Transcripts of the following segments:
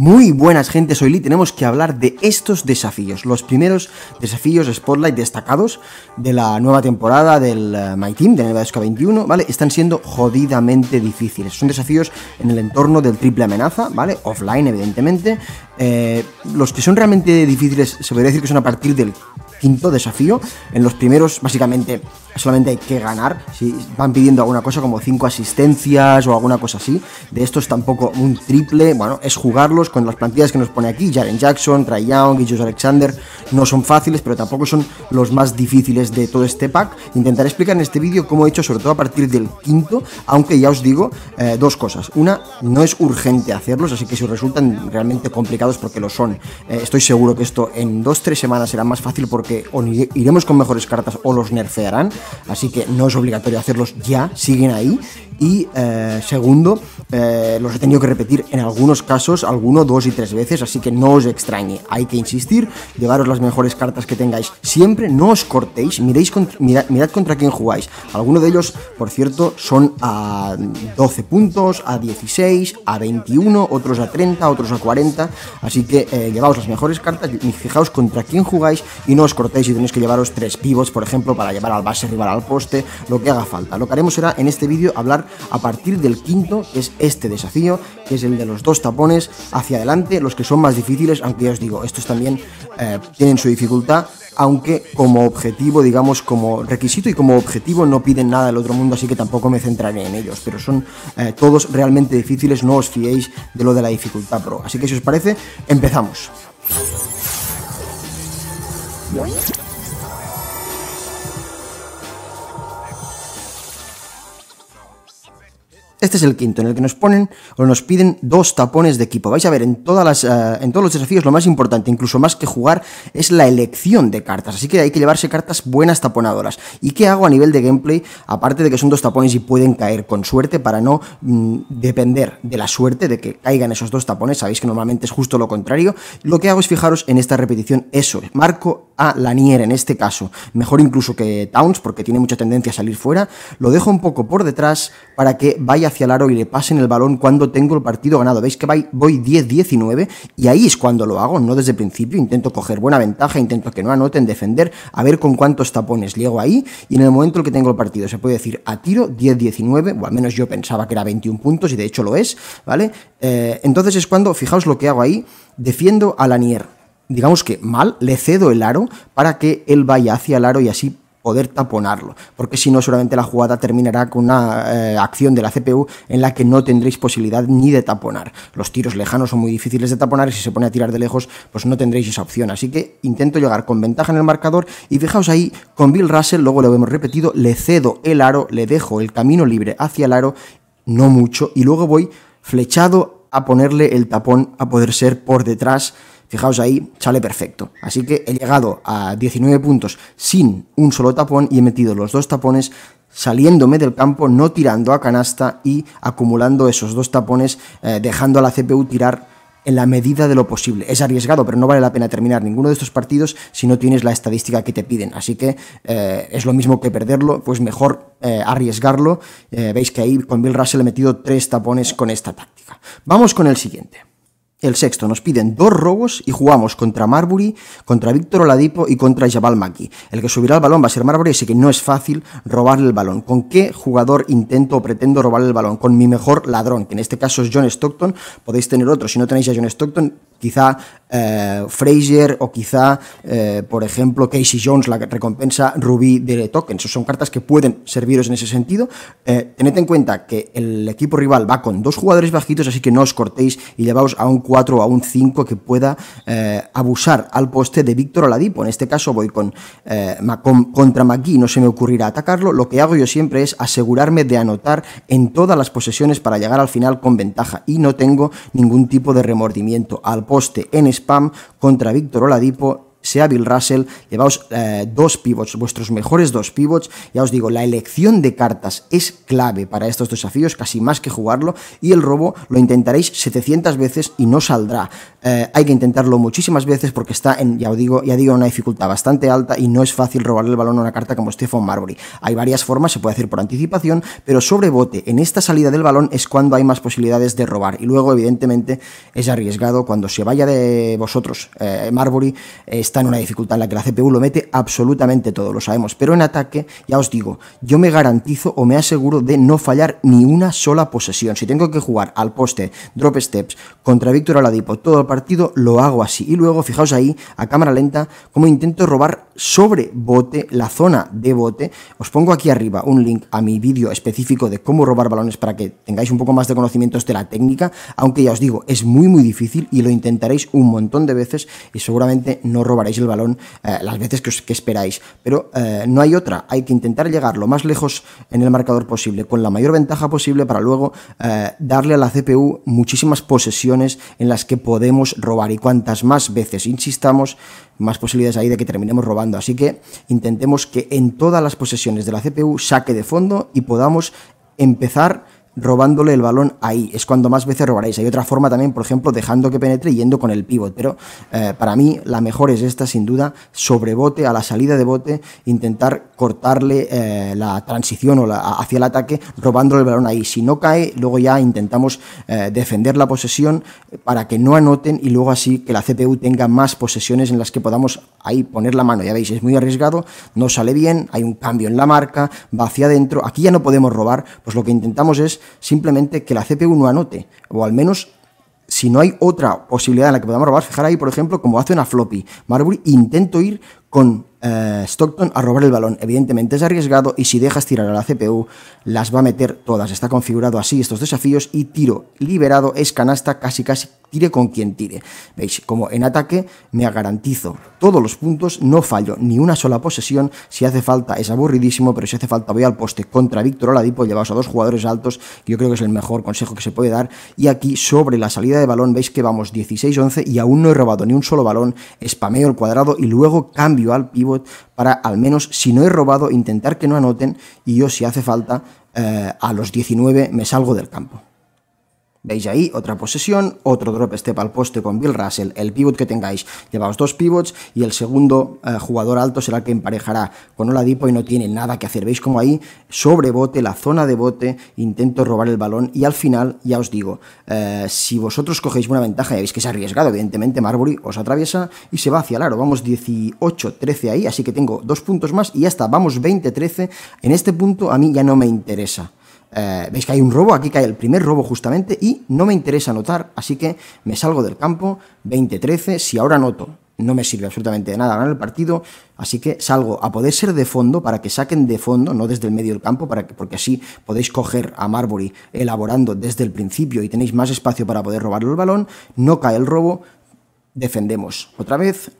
Muy buenas gentes, hoy tenemos que hablar de estos desafíos, los primeros desafíos Spotlight destacados de la nueva temporada del eh, My Team, de sk 21, ¿vale? Están siendo jodidamente difíciles, son desafíos en el entorno del triple amenaza, ¿vale? Offline, evidentemente. Eh, los que son realmente difíciles, se podría decir que son a partir del quinto desafío. En los primeros, básicamente, solamente hay que ganar. Si van pidiendo alguna cosa como cinco asistencias o alguna cosa así. De estos tampoco un triple. Bueno, es jugarlos con las plantillas que nos pone aquí. Jaren Jackson, Try Young y Alexander. No son fáciles, pero tampoco son los más difíciles de todo este pack. Intentaré explicar en este vídeo cómo he hecho, sobre todo a partir del quinto. Aunque ya os digo eh, dos cosas. Una, no es urgente hacerlos, así que si resultan realmente complicados porque lo son, eh, estoy seguro que esto en dos, tres semanas será más fácil porque que o iremos con mejores cartas o los nerfearán, así que no es obligatorio hacerlos ya, siguen ahí. Y eh, segundo, eh, los he tenido que repetir en algunos casos, alguno, dos y tres veces, así que no os extrañe, hay que insistir, llevaros las mejores cartas que tengáis siempre, no os cortéis, mirad, contra quién jugáis. Algunos de ellos, por cierto, son a 12 puntos, a 16, a 21, otros a 30, otros a 40, así que eh, llevaos las mejores cartas, y fijaos contra quién jugáis y no os cortéis y tenéis que llevaros tres pivots, por ejemplo, para llevar al base rival al poste, lo que haga falta. Lo que haremos será en este vídeo hablar a partir del quinto, que es este desafío, que es el de los dos tapones hacia adelante, los que son más difíciles, aunque ya os digo, estos también eh, tienen su dificultad, aunque como objetivo, digamos, como requisito y como objetivo no piden nada del otro mundo, así que tampoco me centraré en ellos, pero son eh, todos realmente difíciles, no os fiéis de lo de la dificultad pro. Así que si os parece, empezamos. Este es el quinto, en el que nos ponen o nos piden dos tapones de equipo. Vais a ver, en, todas las, eh, en todos los desafíos lo más importante, incluso más que jugar, es la elección de cartas. Así que hay que llevarse cartas buenas taponadoras. ¿Y qué hago a nivel de gameplay? Aparte de que son dos tapones y pueden caer con suerte para no mm, depender de la suerte de que caigan esos dos tapones. Sabéis que normalmente es justo lo contrario. Lo que hago es fijaros en esta repetición, eso, marco a Lanier en este caso, mejor incluso que Towns porque tiene mucha tendencia a salir fuera, lo dejo un poco por detrás para que vaya hacia el aro y le pasen el balón cuando tengo el partido ganado. Veis que voy 10-19 y ahí es cuando lo hago, no desde el principio, intento coger buena ventaja, intento que no anoten, defender, a ver con cuántos tapones llego ahí y en el momento en que tengo el partido se puede decir a tiro 10-19, o al menos yo pensaba que era 21 puntos y de hecho lo es, ¿vale? Eh, entonces es cuando, fijaos lo que hago ahí, defiendo a Lanier digamos que mal, le cedo el aro para que él vaya hacia el aro y así poder taponarlo, porque si no seguramente la jugada terminará con una eh, acción de la CPU en la que no tendréis posibilidad ni de taponar. Los tiros lejanos son muy difíciles de taponar y si se pone a tirar de lejos pues no tendréis esa opción, así que intento llegar con ventaja en el marcador y fijaos ahí con Bill Russell, luego lo hemos repetido, le cedo el aro, le dejo el camino libre hacia el aro, no mucho, y luego voy flechado a ponerle el tapón a poder ser por detrás Fijaos ahí, sale perfecto. Así que he llegado a 19 puntos sin un solo tapón y he metido los dos tapones saliéndome del campo, no tirando a canasta y acumulando esos dos tapones, eh, dejando a la CPU tirar en la medida de lo posible. Es arriesgado, pero no vale la pena terminar ninguno de estos partidos si no tienes la estadística que te piden. Así que eh, es lo mismo que perderlo, pues mejor eh, arriesgarlo. Veis que ahí con Bill Russell he metido tres tapones con esta táctica. Vamos con el siguiente. El sexto, nos piden dos robos y jugamos contra Marbury, contra Víctor Oladipo y contra Jabal Maki. El que subirá el balón va a ser Marbury, así que no es fácil robarle el balón. ¿Con qué jugador intento o pretendo robarle el balón? Con mi mejor ladrón, que en este caso es John Stockton. Podéis tener otro. Si no tenéis a John Stockton, Quizá eh, Fraser o quizá, eh, por ejemplo, Casey Jones, la recompensa Rubí de tokens. Son cartas que pueden serviros en ese sentido. Eh, tened en cuenta que el equipo rival va con dos jugadores bajitos, así que no os cortéis y llevaos a un 4 o a un 5 que pueda abusar al poste de Víctor Oladipo. En este caso voy con contra McGee, no se me ocurrirá atacarlo. Lo que hago yo siempre es asegurarme de anotar en todas las posesiones para llegar al final con ventaja y no tengo ningún tipo de remordimiento al poste en spam contra Víctor Oladipo sea Bill Russell, llevaos eh, dos pivots, vuestros mejores dos pivots. Ya os digo, la elección de cartas es clave para estos desafíos, casi más que jugarlo, y el robo lo intentaréis 700 veces y no saldrá. Eh, hay que intentarlo muchísimas veces porque está en, ya os digo, ya digo, una dificultad bastante alta y no es fácil robarle el balón a una carta como Stephen Marbury. Hay varias formas, se puede hacer por anticipación, pero sobre bote, en esta salida del balón es cuando hay más posibilidades de robar. Y luego, evidentemente, es arriesgado cuando se vaya de vosotros. Eh, Marbury está en una dificultad en la que la CPU lo mete absolutamente todo, lo sabemos. Pero en ataque, ya os digo, yo me garantizo o me aseguro de no fallar ni una sola posesión. Si tengo que jugar al poste, drop steps, contra Víctor Oladipo, todo el partido, lo hago así. Y luego, fijaos ahí, a cámara lenta, como intento robar sobre bote, la zona de bote. Os pongo aquí arriba un link a mi vídeo específico de cómo robar balones para que tengáis un poco más de conocimientos de la técnica, aunque ya os digo, es muy muy difícil y lo intentaréis un montón de veces y seguramente no robaréis el balón eh, las veces que, os, esperáis. Pero eh, no hay otra, hay que intentar llegar lo más lejos en el marcador posible, con la mayor ventaja posible para luego eh, darle a la CPU muchísimas posesiones en las que podemos robar. Y cuantas más veces insistamos, más posibilidades hay de que terminemos robando. Así que intentemos que en todas las posesiones de la CPU saque de fondo y podamos empezar robándole el balón ahí. Es cuando más veces robaréis. Hay otra forma también, por ejemplo, dejando que penetre y yendo con el pivot. Pero eh, para mí la mejor es esta, sin duda, sobre bote, a la salida de bote, intentar cortarle eh, la transición o la, hacia el ataque, robándole el balón ahí. Si no cae, luego ya intentamos eh, defender la posesión para que no anoten y luego así que la CPU tenga más posesiones en las que podamos ahí poner la mano. Ya veis, es muy arriesgado, no sale bien, hay un cambio en la marca, va hacia adentro. Aquí ya no podemos robar, pues lo que intentamos es simplemente que la CPU no anote, o al menos si no hay otra posibilidad en la que podamos robar, fijar ahí, por ejemplo, como hace una floppy. Marbury intento ir con eh, Stockton a robar el balón. Evidentemente es arriesgado y si dejas tirar a la CPU, las va a meter todas. Está configurado así estos desafíos y tiro liberado es canasta casi casi tire con quien tire. Veis, como en ataque me garantizo todos los puntos, no fallo ni una sola posesión, si hace falta es aburridísimo, pero si hace falta voy al poste contra Víctor Oladipo, llevaos a dos jugadores altos, que yo creo que es el mejor consejo que se puede dar, y aquí sobre la salida de balón veis que vamos 16-11 y aún no he robado ni un solo balón, spameo el cuadrado y luego cambio al pivot para al menos si no he robado intentar que no anoten y yo si hace falta eh, a los 19 me salgo del campo. Veis ahí otra posesión, otro drop step al poste con Bill Russell, el pivot que tengáis, llevaos dos pivots y el segundo eh, jugador alto será el que emparejará con Oladipo y no tiene nada que hacer. Veis como ahí sobrebote, la zona de bote, intento robar el balón y al final, ya os digo, eh, si vosotros cogéis una ventaja, y veis que es arriesgado, evidentemente Marbury os atraviesa y se va hacia el aro. Vamos 18-13 ahí, así que tengo dos puntos más y ya está, vamos 20-13. En este punto a mí ya no me interesa eh, veis que hay un robo, aquí cae el primer robo justamente y no me interesa anotar, así que me salgo del campo, 20-13, si ahora noto no me sirve absolutamente de nada ganar el partido, así que salgo a poder ser de fondo para que saquen de fondo, no desde el medio del campo, para que, porque así podéis coger a Marbury elaborando desde el principio y tenéis más espacio para poder robarle el balón, no cae el robo, defendemos otra vez.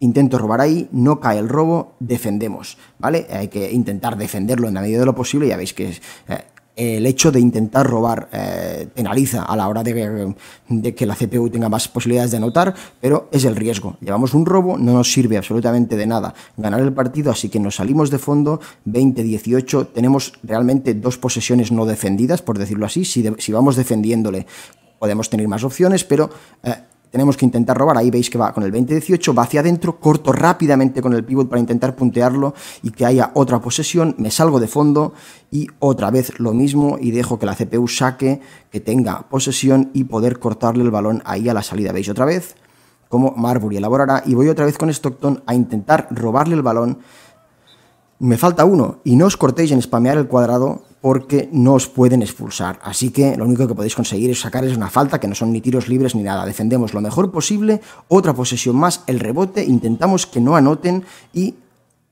Intento robar ahí, no cae el robo, defendemos, ¿vale? Hay que intentar defenderlo en la medida de lo posible, ya veis que eh, el hecho de intentar robar eh, penaliza a la hora de, de, que la CPU tenga más posibilidades de anotar, pero es el riesgo. Llevamos un robo, no nos sirve absolutamente de nada ganar el partido, así que nos salimos de fondo 20-18, tenemos realmente dos posesiones no defendidas, por decirlo así, si, vamos defendiéndole podemos tener más opciones, pero... Eh, tenemos que intentar robar. Ahí veis que va con el 2018 va hacia adentro, corto rápidamente con el pivot para intentar puntearlo y que haya otra posesión, me salgo de fondo y otra vez lo mismo y dejo que la CPU saque, que tenga posesión y poder cortarle el balón ahí a la salida. ¿Veis otra vez? Como Marbury elaborará y voy otra vez con Stockton a intentar robarle el balón me falta uno. Y no os cortéis en spamear el cuadrado porque no os pueden expulsar. Así que lo único que podéis conseguir es sacarles una falta, que no son ni tiros libres ni nada. Defendemos lo mejor posible, otra posesión más, el rebote, intentamos que no anoten y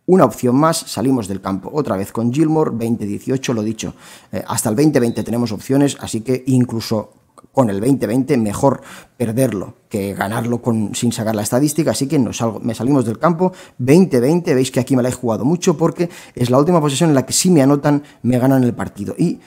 una opción más, salimos del campo. Otra vez con Gilmore, 20-18, lo dicho. Eh, hasta el 20-20 tenemos opciones, así que incluso con el 2020, mejor perderlo que ganarlo con, sin sacar la estadística, así que nos salgo, me salimos del campo, 20-20, veis que aquí me la he jugado mucho porque es la última posesión en la que si me anotan me ganan el partido y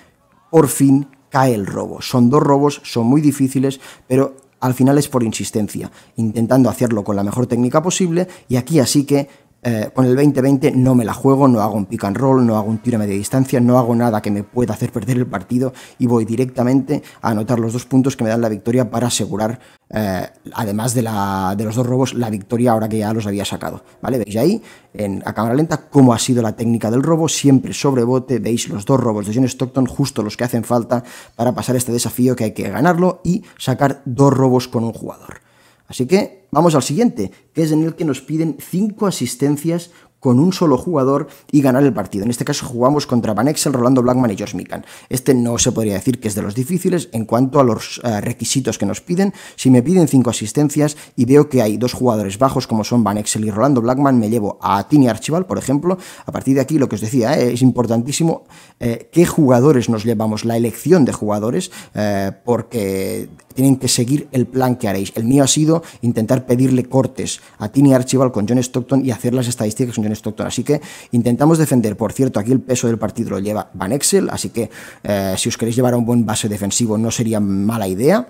por fin cae el robo. Son dos robos, son muy difíciles, pero al final es por insistencia, intentando hacerlo con la mejor técnica posible y aquí así que eh, con el 2020 no me la juego, no hago un pick and roll, no hago un tiro a media distancia, no hago nada que me pueda hacer perder el partido y voy directamente a anotar los dos puntos que me dan la victoria para asegurar, eh, además de, los dos robos, la victoria ahora que ya los había sacado. ¿vale? Veis ahí, en, a cámara lenta, cómo ha sido la técnica del robo, siempre sobre bote, veis los dos robos de John Stockton, justo los que hacen falta para pasar este desafío que hay que ganarlo y sacar dos robos con un jugador. Así que Vamos al siguiente, que es en el que nos piden 5 asistencias con un solo jugador y ganar el partido. En este caso jugamos contra Van Exel, Rolando Blackman y George Mikan. Este no se podría decir que es de los difíciles en cuanto a los eh, requisitos que nos piden. Si me piden cinco asistencias y veo que hay dos jugadores bajos como son Van Exel y Rolando Blackman, me llevo a Tini Archival, por ejemplo. A partir de aquí lo que os decía eh, es importantísimo eh, qué jugadores nos llevamos, la elección de jugadores, porque tienen que seguir el plan que haréis. El mío ha sido intentar pedirle cortes a Tini Archival con John Stockton y hacer las estadísticas con John Stockton. Así que intentamos defender. Por cierto, aquí el peso del partido lo lleva Van Excel, así que eh, si os queréis llevar a un buen base defensivo no sería mala idea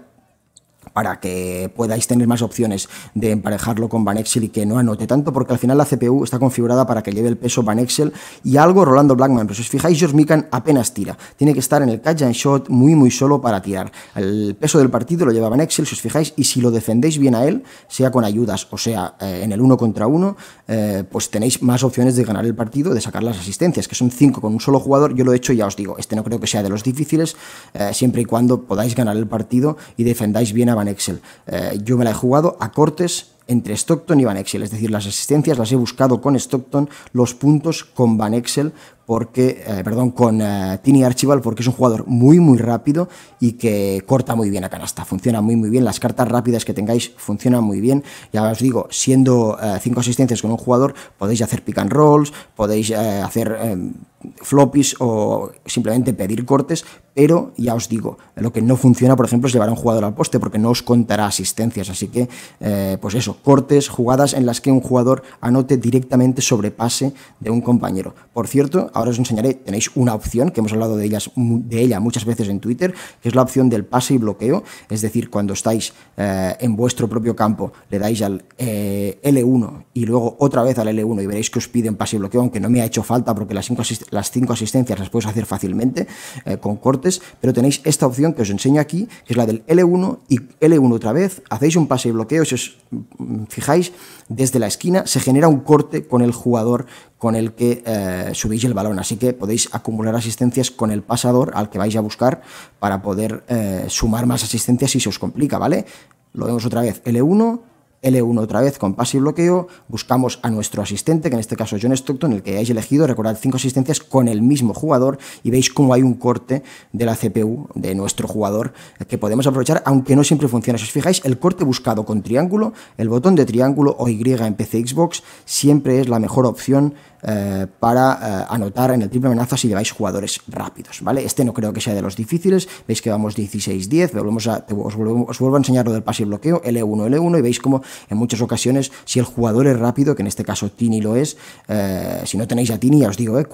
para que podáis tener más opciones de emparejarlo con Van Excel y que no anote tanto, porque al final la CPU está configurada para que lleve el peso Van Exel y algo Rolando Blackman. Pero si os fijáis, George Mikan apenas tira. Tiene que estar en el catch and shot muy, muy solo para tirar. El peso del partido lo lleva Van Excel, si os fijáis, y si lo defendéis bien a él, sea con ayudas o sea eh, en el uno contra uno, eh, pues tenéis más opciones de ganar el partido, de sacar las asistencias, que son cinco con un solo jugador. Yo lo he hecho, y ya os digo, este no creo que sea de los difíciles, eh, siempre y cuando podáis ganar el partido y defendáis bien a Van Excel. Eh, yo me la he jugado a cortes entre Stockton y Van Excel. es decir, las asistencias las he buscado con Stockton, los puntos con Van Excel, porque, eh, perdón, con Tiny eh, Tini Archibald, porque es un jugador muy, muy rápido y que corta muy bien a canasta, funciona muy, muy bien, las cartas rápidas que tengáis funcionan muy bien, ya os digo, siendo cinco asistencias con un jugador, podéis hacer pick and rolls, podéis hacer em, floppies o simplemente pedir cortes, pero ya os digo, lo que no funciona, por ejemplo, es llevar a un jugador al poste porque no os contará asistencias, así que eh, pues eso, cortes, jugadas en las que un jugador anote directamente sobre pase de un compañero. Por cierto, ahora os enseñaré, tenéis una opción que hemos hablado de, de ella muchas veces en Twitter, que es la opción del pase y bloqueo, es decir, cuando estáis eh, en vuestro propio campo, le dais al eh, L1 y luego otra vez al L1 y veréis que os piden pase y bloqueo, aunque no me ha hecho falta porque las cinco, las cinco asistencias las puedes hacer fácilmente eh, con cortes, pero tenéis esta opción que os enseño aquí, que es la del L1 y L1 otra vez, hacéis un pase y bloqueo, si os mm, fijáis, desde la esquina se genera un corte con el jugador con el que eh, subís el balón, así que podéis acumular asistencias con el pasador al que vais a buscar para poder eh, sumar más asistencias si se os complica, ¿vale? Lo vemos otra vez, L1 L1 otra vez con pase y bloqueo, buscamos a nuestro asistente, que en este caso es John Stockton, el que hayáis elegido, recordad cinco asistencias con el mismo jugador y veis cómo hay un corte de la CPU de nuestro jugador que podemos aprovechar, aunque no siempre funciona. Si os fijáis, el corte buscado con triángulo, el botón de triángulo o Y en PC Xbox siempre es la mejor opción eh, para eh, anotar en el triple amenaza si lleváis jugadores rápidos, ¿vale? Este no creo que sea de los difíciles, veis que vamos 16-10, os, os vuelvo a enseñar lo del pase y bloqueo, L1, L1 y veis cómo en muchas ocasiones, si el jugador es rápido, que en este caso Tini lo es, eh, si no tenéis a Tini, ya os digo, eh,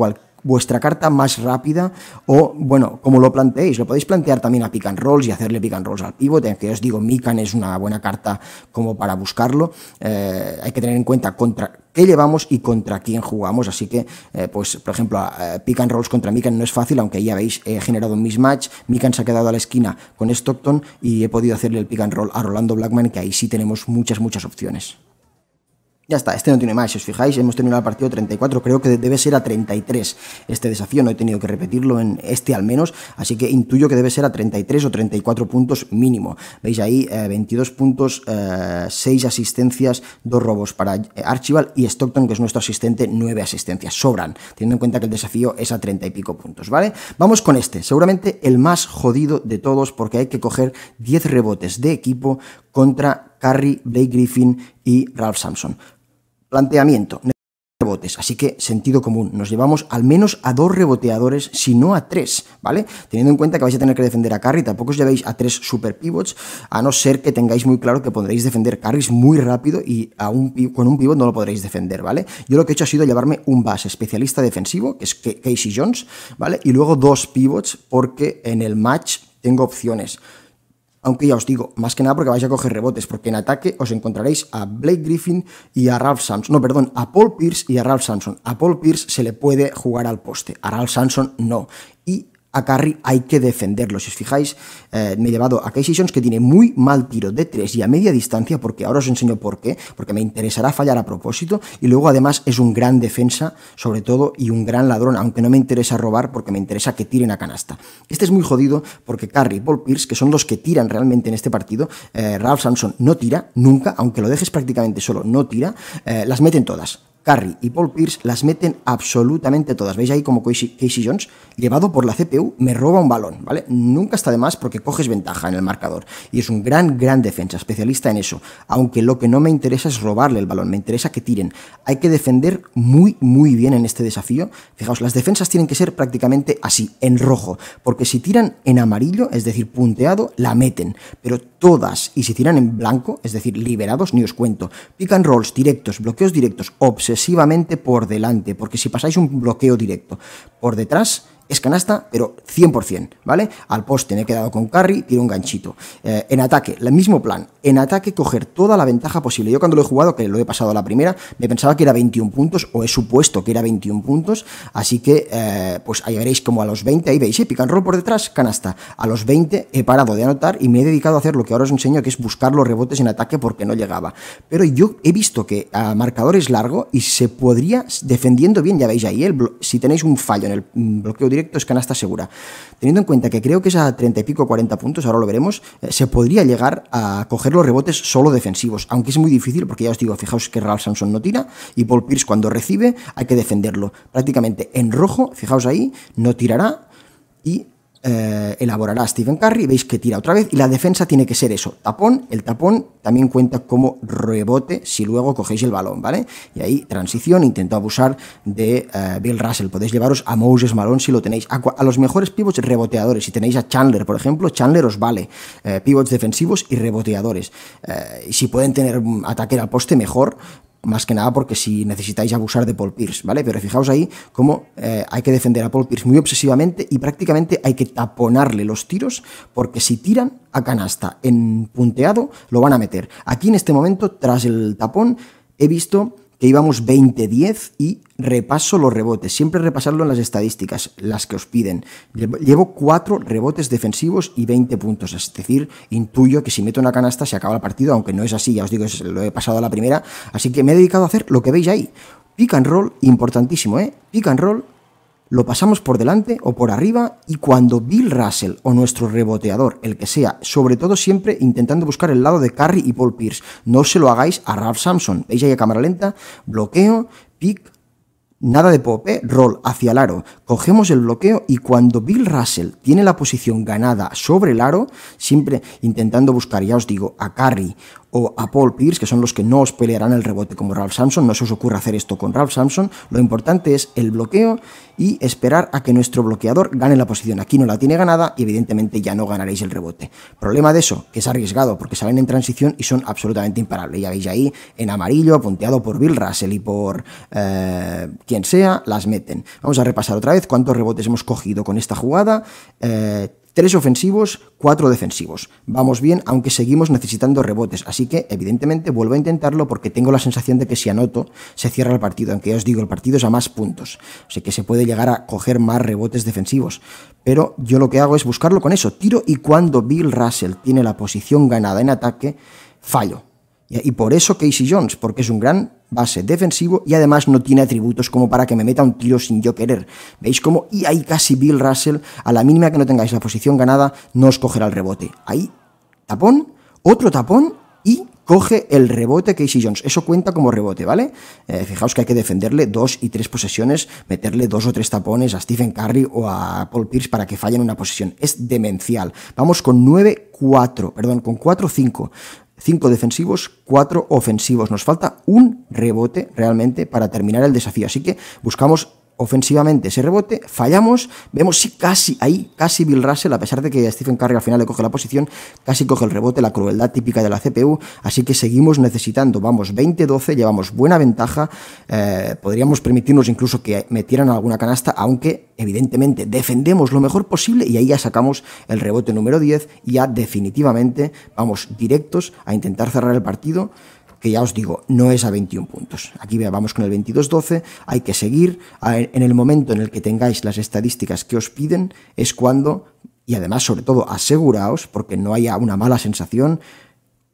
vuestra carta más rápida o, bueno, como lo planteéis, lo podéis plantear también a pick and rolls y hacerle pick and rolls al pivote que os digo, Mikan es una buena carta como para buscarlo, eh, hay que tener en cuenta contra qué llevamos y contra quién jugamos, así que, eh, pues, por ejemplo, eh, pick and rolls contra Mikan no es fácil, aunque ya habéis generado un mismatch, Mikan se ha quedado a la esquina con Stockton y he podido hacerle el pick and roll a Rolando Blackman, que ahí sí tenemos muchas, muchas opciones. Ya está, este no tiene más, si os fijáis, hemos terminado el partido 34, creo que debe ser a 33 este desafío, no he tenido que repetirlo en este al menos, así que intuyo que debe ser a 33 o 34 puntos mínimo. Veis ahí 22 eh, puntos, 6 eh, asistencias, 2 robos para eh, Archival y Stockton, que es nuestro asistente, 9 asistencias, sobran, teniendo en cuenta que el desafío es a 30 y pico puntos, ¿vale? Vamos con este, seguramente el más jodido de todos porque hay que coger 10 rebotes de equipo contra Carry, Blake Griffin y Ralph Sampson. Planteamiento, rebotes, así que sentido común, nos llevamos al menos a dos reboteadores, si no a tres, ¿vale? Teniendo en cuenta que vais a tener que defender a Carry, tampoco os llevéis a tres super pivots, a no ser que tengáis muy claro que podréis defender carries muy rápido y con un pivot no lo podréis defender, ¿vale? Yo lo que he hecho ha sido llevarme un base especialista defensivo, que es Casey Jones, ¿vale? Y luego dos pivots porque en el match tengo opciones. Aunque ya os digo, más que nada porque vais a coger rebotes, porque en ataque os encontraréis a Blake Griffin y a Ralph Sampson. No, perdón, a Paul Pierce y a Ralph Sampson. A Paul Pierce se le puede jugar al poste, a Ralph Sampson no. Y a Curry hay que defenderlo. Si os fijáis, eh, me he llevado a Casey que tiene muy mal tiro de 3 y a media distancia, porque ahora os enseño por qué, porque me interesará fallar a propósito. Y luego además es un gran defensa, sobre todo, y un gran ladrón, aunque no me interesa robar porque me interesa que tiren a canasta. Este es muy jodido porque Curry y Paul Pierce, que son los que tiran realmente en este partido, eh, Ralph Sampson no tira nunca, aunque lo dejes prácticamente solo, no tira, eh, las meten todas Carry y Paul Pierce las meten absolutamente todas. ¿Veis ahí como Casey, Jones, llevado por la CPU, me roba un balón, ¿vale? Nunca está de más porque coges ventaja en el marcador. Y es un gran, gran defensa, especialista en eso. Aunque lo que no me interesa es robarle el balón, me interesa que tiren. Hay que defender muy, muy bien en este desafío. Fijaos, las defensas tienen que ser prácticamente así, en rojo. Porque si tiran en amarillo, es decir, punteado, la meten. Pero todas y se tiran en blanco, es decir, liberados, ni os cuento. Pican rolls directos, bloqueos directos, obsesivamente por delante, porque si pasáis un bloqueo directo por detrás, es canasta, pero 100%, ¿vale? Al poste me he quedado con carry, tiro un ganchito. Eh, en ataque, el mismo plan. En ataque, coger toda la ventaja posible. Yo cuando lo he jugado, que lo he pasado a la primera, me pensaba que era 21 puntos, o he supuesto que era 21 puntos, así que, eh, pues ahí veréis como a los 20, ahí veis, ¿eh? pican roll por detrás, canasta. A los 20 he parado de anotar y me he dedicado a hacer lo que ahora os enseño, que es buscar los rebotes en ataque porque no llegaba. Pero yo he visto que a marcador es largo y se podría, defendiendo bien, ya veis ahí, eh, si tenéis un fallo en el mm, bloqueo directo, que es canasta segura. Teniendo en cuenta que creo que es a 30 y pico, 40 puntos, ahora lo veremos, eh, se podría llegar a coger los rebotes solo defensivos, aunque es muy difícil porque ya os digo, fijaos que Ralph Samson no tira y Paul Pierce cuando recibe hay que defenderlo. Prácticamente en rojo, fijaos ahí, no tirará y eh, elaborará Stephen Curry, veis que tira otra vez y la defensa tiene que ser eso, tapón, el tapón también cuenta como rebote si luego cogéis el balón, ¿vale? Y ahí transición, intento abusar de eh, Bill Russell, podéis llevaros a Moses Malone si lo tenéis, a, los mejores pivots reboteadores, si tenéis a Chandler, por ejemplo, Chandler os vale, eh, pivots defensivos y reboteadores, y si pueden tener un ataque al poste mejor, más que nada porque si necesitáis abusar de Paul Pierce, ¿vale? Pero fijaos ahí cómo eh, hay que defender a Paul Pierce muy obsesivamente y prácticamente hay que taponarle los tiros porque si tiran a canasta en punteado lo van a meter. Aquí en este momento, tras el tapón, he visto que íbamos 20-10 y repaso los rebotes. Siempre repasarlo en las estadísticas, las que os piden. Llevo 4 rebotes defensivos y 20 puntos. Es decir, intuyo que si meto una canasta se acaba el partido, aunque no es así, ya os digo, lo he pasado a la primera. Así que me he dedicado a hacer lo que veis ahí. Pick and roll, importantísimo, ¿eh? Pick and roll, lo pasamos por delante o por arriba y cuando Bill Russell o nuestro reboteador, el que sea, sobre todo siempre intentando buscar el lado de Curry y Paul Pierce, no se lo hagáis a Ralph Sampson. Veis ahí a cámara lenta, bloqueo, pick, Nada de pop, eh, roll hacia el aro. Cogemos el bloqueo y cuando Bill Russell tiene la posición ganada sobre el aro, siempre intentando buscar, ya os digo, a Curry o a Paul Pierce, que son los que no os pelearán el rebote como Ralph Sampson, no se os ocurra hacer esto con Ralph Sampson, lo importante es el bloqueo y esperar a que nuestro bloqueador gane la posición. Aquí no la tiene ganada y evidentemente ya no ganaréis el rebote. Problema de eso, que es arriesgado porque salen en transición y son absolutamente imparables. Ya veis ahí en amarillo, punteado por Bill Russell y por eh, quien sea, las meten. Vamos a repasar otra vez cuántos rebotes hemos cogido con esta jugada. Eh, Tres ofensivos, cuatro defensivos. Vamos bien, aunque seguimos necesitando rebotes, así que evidentemente vuelvo a intentarlo porque tengo la sensación de que si anoto se cierra el partido, aunque ya os digo, el partido es a más puntos, sea, que se puede llegar a coger más rebotes defensivos. Pero yo lo que hago es buscarlo con eso, tiro y cuando Bill Russell tiene la posición ganada en ataque, fallo. Y por eso Casey Jones, porque es un gran base defensivo y además no tiene atributos como para que me meta un tiro sin yo querer. ¿Veis cómo? Y ahí casi Bill Russell, a la mínima que no tengáis la posición ganada, no os cogerá el rebote. Ahí, tapón, otro tapón y coge el rebote Casey Jones. Eso cuenta como rebote, ¿vale? Eh, fijaos que hay que defenderle dos y tres posesiones, meterle dos o tres tapones a Stephen Curry o a Paul Pierce para que fallen una posesión. Es demencial. Vamos con 9-4, perdón, con 4-5. 5 defensivos, 4 ofensivos. Nos falta un rebote realmente para terminar el desafío. Así que buscamos ofensivamente ese rebote, fallamos, vemos si casi ahí, casi Bill Russell, a pesar de que Stephen Curry al final le coge la posición, casi coge el rebote, la crueldad típica de la CPU, así que seguimos necesitando, vamos, 20-12, llevamos buena ventaja, eh, podríamos permitirnos incluso que metieran alguna canasta, aunque evidentemente defendemos lo mejor posible y ahí ya sacamos el rebote número 10 y ya definitivamente vamos directos a intentar cerrar el partido que ya os digo, no es a 21 puntos. Aquí vamos con el 22-12, hay que seguir. En el momento en el que tengáis las estadísticas que os piden, es cuando, y además, sobre todo, aseguraos, porque no haya una mala sensación,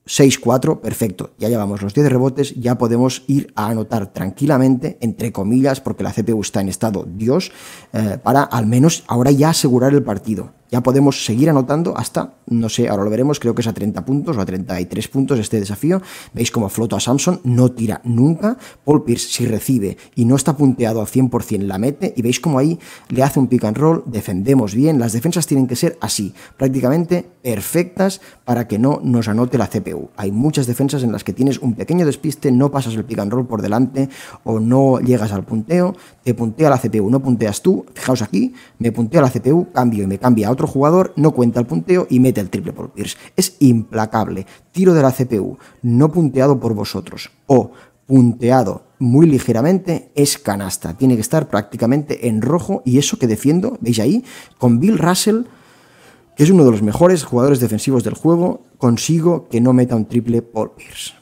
6-4, perfecto, ya llevamos los 10 rebotes, ya podemos ir a anotar tranquilamente, entre comillas, porque la CPU está en estado Dios, eh, para al menos ahora ya asegurar el partido ya podemos seguir anotando hasta, no sé, ahora lo veremos, creo que es a 30 puntos o a 33 puntos este desafío. Veis cómo flota a Samson, no tira nunca. Paul Pierce, si recibe y no está punteado al 100%, la mete. Y veis cómo ahí le hace un pick and roll, defendemos bien. Las defensas tienen que ser así, prácticamente perfectas para que no nos anote la CPU. Hay muchas defensas en las que tienes un pequeño despiste, no pasas el pick and roll por delante o no llegas al punteo, te puntea la CPU, no punteas tú. Fijaos aquí, me puntea la CPU, cambio y me cambia a otro jugador, no cuenta el punteo y mete el triple por Pierce. Es implacable. Tiro de la CPU, no punteado por vosotros. O punteado muy ligeramente es canasta. Tiene que estar prácticamente en rojo y eso que defiendo, veis ahí, con Bill Russell, que es uno de los mejores jugadores defensivos del juego, consigo que no meta un triple por Pierce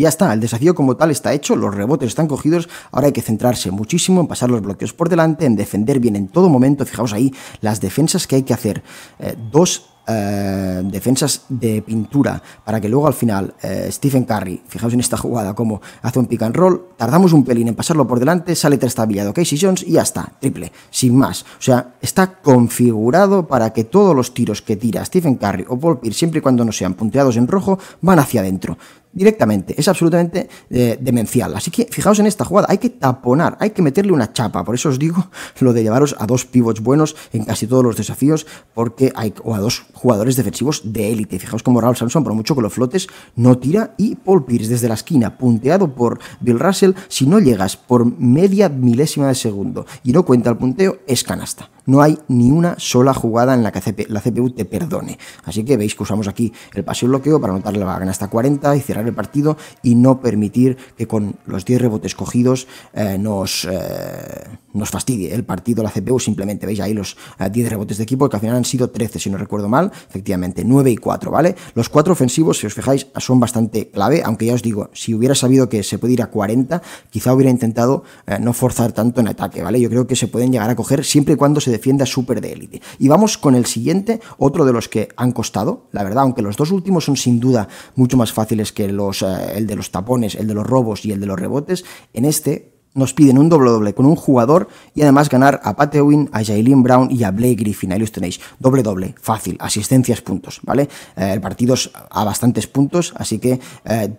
ya está, el desafío como tal está hecho, los rebotes están cogidos, ahora hay que centrarse muchísimo en pasar los bloqueos por delante, en defender bien en todo momento, fijaos ahí las defensas que hay que hacer. Eh, dos eh, defensas de pintura para que luego al final eh, Stephen Curry, fijaos en esta jugada como hace un pick and roll, tardamos un pelín en pasarlo por delante, sale trastabillado Casey Jones y ya está, triple, sin más. O sea, está configurado para que todos los tiros que tira Stephen Curry o Paul Pierce, siempre y cuando no sean punteados en rojo, van hacia adentro directamente. Es absolutamente eh, demencial. Así que fijaos en esta jugada. Hay que taponar, hay que meterle una chapa. Por eso os digo lo de llevaros a dos pivots buenos en casi todos los desafíos, porque hay o a dos jugadores defensivos de élite. Fijaos como Raúl Samson, por mucho que lo flotes, no tira. Y Paul Pierce desde la esquina, punteado por Bill Russell, si no llegas por media milésima de segundo y no cuenta el punteo, es canasta no hay ni una sola jugada en la que la CPU te perdone. Así que veis que usamos aquí el paseo bloqueo para anotar la gana hasta 40 y cerrar el partido y no permitir que con los 10 rebotes cogidos eh, nos, eh, nos fastidie el partido la CPU. Simplemente veis ahí los 10 eh, rebotes de equipo que al final han sido 13, si no recuerdo mal, efectivamente 9 y 4, ¿vale? Los 4 ofensivos, si os fijáis, son bastante clave, aunque ya os digo, si hubiera sabido que se puede ir a 40, quizá hubiera intentado no forzar tanto en ataque, ¿vale? Yo creo que se pueden llegar a coger siempre y cuando se defienda súper de élite. Y vamos con el siguiente, otro de los que han costado, la verdad, aunque los dos últimos son sin duda mucho más fáciles que los, eh, el de los tapones, el de los robos y el de los rebotes, en este nos piden un doble doble con un jugador y además ganar a patewin a Jalen Brown y a Blake Griffin. Ahí los tenéis. Doble doble, fácil, asistencias, puntos, ¿vale? Eh, partido partidos a bastantes puntos, así que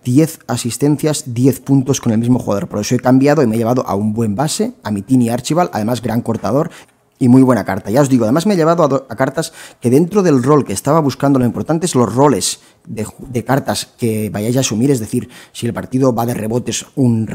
10 eh, asistencias, 10 puntos con el mismo jugador. Por eso he cambiado y me he llevado a un buen base, a mi tini archival además gran cortador y muy buena carta. Ya os digo, además me he llevado a, cartas que dentro del rol que estaba buscando, lo importante es los roles de, cartas que vayáis a asumir, es decir, si el partido va de rebotes, un,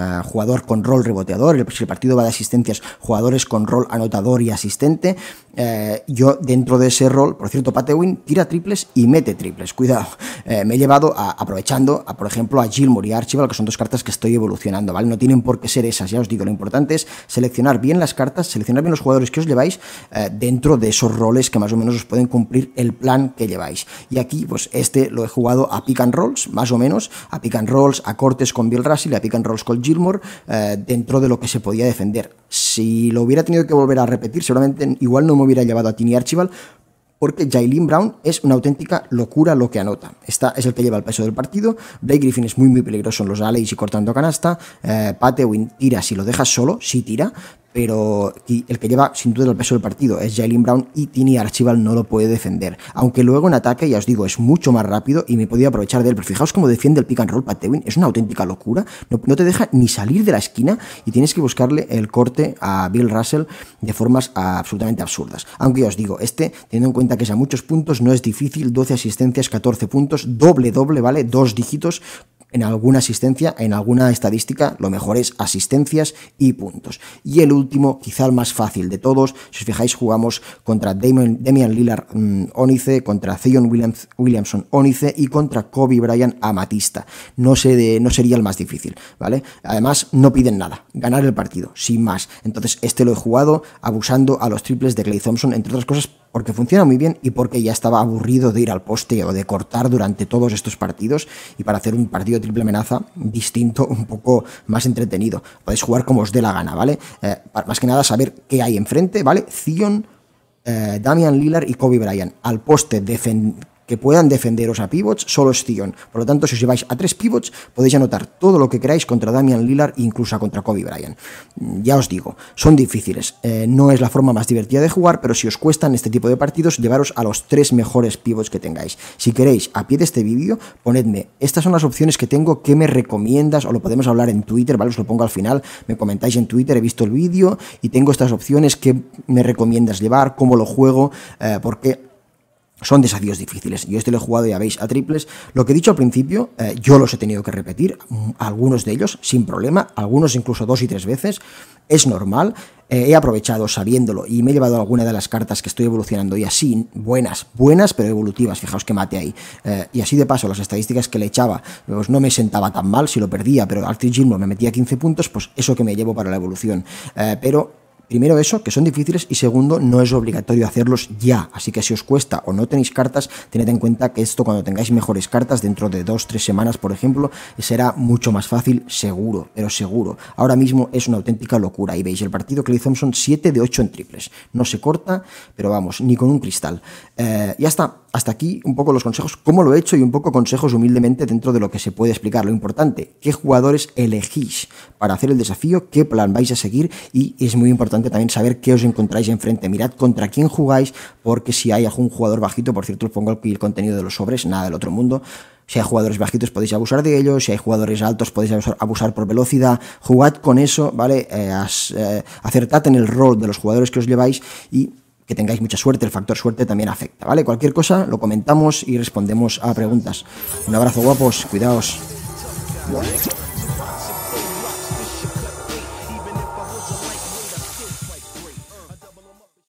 ah, jugador con rol reboteador, si el partido va de asistencias, jugadores con rol anotador y asistente, eh, yo dentro de ese rol, por cierto, Patewin tira triples y mete triples, cuidado, eh, me he llevado aprovechando, a, por ejemplo, a Gilmore y Archibald, que son dos cartas que estoy evolucionando, ¿vale? No tienen por qué ser esas, ya os digo, lo importante es seleccionar bien las cartas, seleccionar bien los jugadores que os lleváis eh, dentro de esos roles que más o menos os pueden cumplir el plan que lleváis. Y aquí, pues, este lo he jugado a pick and rolls, más o menos, a pick and rolls, a cortes con Bill Russell, a pick and rolls con Gilmore, eh, dentro de lo que se podía defender. Si lo hubiera tenido que volver a repetir, seguramente igual no me hubiera llevado a Tini Archibald, porque jaylin Brown es una auténtica locura lo que anota. Esta es el que lleva el peso del partido. Blake Griffin es muy, muy peligroso en los alleys y cortando canasta. Eh, tira si lo dejas solo, si tira, pero el que lleva sin duda el peso del partido es Jalen Brown y Tini Archival no lo puede defender. Aunque luego en ataque, ya os digo, es mucho más rápido y me podía aprovechar de él. Pero fijaos cómo defiende el pick and roll para Tewin. es una auténtica locura. No, no, te deja ni salir de la esquina y tienes que buscarle el corte a Bill Russell de formas absolutamente absurdas. Aunque ya os digo, este, teniendo en cuenta que es a muchos puntos, no es difícil, 12 asistencias, 14 puntos, doble, doble, ¿vale? Dos dígitos en alguna asistencia, en alguna estadística, lo mejor es asistencias y puntos. Y el último, quizá el más fácil de todos, si os fijáis jugamos contra Damian Lillard Onice, mm, contra Zion Williams, Williamson Onice y contra Kobe Bryant Amatista. No, no sería el más difícil, ¿vale? Además, no piden nada, ganar el partido, sin más. Entonces, este lo he jugado abusando a los triples de Clay Thompson, entre otras cosas, porque funciona muy bien y porque ya estaba aburrido de ir al poste o de cortar durante todos estos partidos y para hacer un partido triple amenaza distinto, un poco más entretenido. Podéis jugar como os dé la gana, ¿vale? Eh, más que nada saber qué hay enfrente, ¿vale? Zion, eh, Damian Lillard y Kobe Bryant. Al poste, defend que puedan defenderos a pivots solo es Por lo tanto, si os lleváis a tres pivots, podéis anotar todo lo que queráis contra Damian Lillard e incluso contra Kobe Bryant. Mm, ya os digo, son difíciles. Eh, no es la forma más divertida de jugar, pero si os cuestan este tipo de partidos, llevaros a los tres mejores pivots que tengáis. Si queréis, a pie de este vídeo, ponedme, estas son las opciones que tengo, qué me recomiendas? O lo podemos hablar en Twitter, ¿vale? Os lo pongo al final, me comentáis en Twitter, he visto el vídeo y tengo estas opciones qué me recomiendas llevar, cómo lo juego, eh, por porque son desafíos difíciles. Yo este lo he jugado, ya veis, a triples. Lo que he dicho al principio, eh, yo los he tenido que repetir, mm, algunos de ellos sin problema, algunos incluso dos y tres veces. Es normal. Eh, he aprovechado sabiéndolo y me he llevado alguna de las cartas que estoy evolucionando y así, buenas, buenas, pero evolutivas. Fijaos que mate ahí. Eh, y así de paso, las estadísticas que le echaba, pues no me sentaba tan mal si lo perdía, pero al no me metía 15 puntos, pues eso que me llevo para la evolución. pero Primero eso, que son difíciles y segundo, no es obligatorio hacerlos ya, así que si os cuesta o no tenéis cartas, tened en cuenta que esto cuando tengáis mejores cartas, dentro de dos, tres semanas por ejemplo, será mucho más fácil, seguro, pero seguro. Ahora mismo es una auténtica locura, y veis el partido Clay Thompson 7 de 8 en triples, no se corta, pero vamos, ni con un cristal. Eh, ya está, hasta aquí un poco los consejos, cómo lo he hecho y un poco consejos humildemente dentro de lo que se puede explicar. Lo importante, qué jugadores elegís para hacer el desafío, qué plan vais a seguir y es muy importante también saber qué os encontráis enfrente. Mirad contra quién jugáis, porque si hay algún jugador bajito, por cierto, os pongo aquí el contenido de los sobres, nada del otro mundo. Si hay jugadores bajitos podéis abusar de ellos, si hay jugadores altos podéis abusar, por velocidad, jugad con eso, ¿vale? Eh, eh, acertad en el rol de los jugadores que os lleváis y que tengáis mucha suerte, el factor suerte también afecta, ¿vale? Cualquier cosa lo comentamos y respondemos a preguntas. Un abrazo guapos, cuidaos.